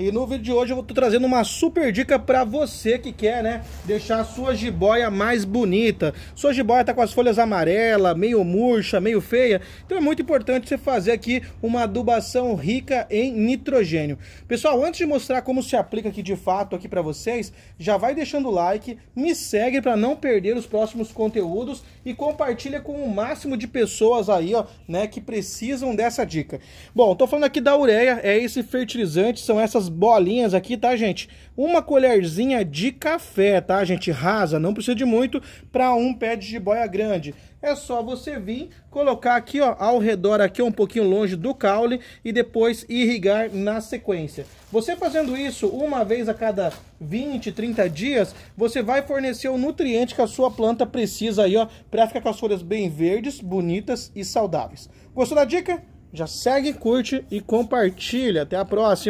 E no vídeo de hoje eu tô trazendo uma super dica para você que quer, né, deixar a sua jiboia mais bonita. Sua jiboia tá com as folhas amarelas, meio murcha, meio feia, então é muito importante você fazer aqui uma adubação rica em nitrogênio. Pessoal, antes de mostrar como se aplica aqui de fato aqui para vocês, já vai deixando o like, me segue para não perder os próximos conteúdos e compartilha com o máximo de pessoas aí, ó, né, que precisam dessa dica. Bom, tô falando aqui da ureia, é esse fertilizante, são essas bolinhas aqui, tá, gente? Uma colherzinha de café, tá, gente? Rasa, não precisa de muito para um pé de jiboia grande. É só você vir, colocar aqui, ó, ao redor aqui, um pouquinho longe do caule e depois irrigar na sequência. Você fazendo isso uma vez a cada 20, 30 dias, você vai fornecer o nutriente que a sua planta precisa aí, ó, para ficar com as folhas bem verdes, bonitas e saudáveis. Gostou da dica? Já segue, curte e compartilha. Até a próxima!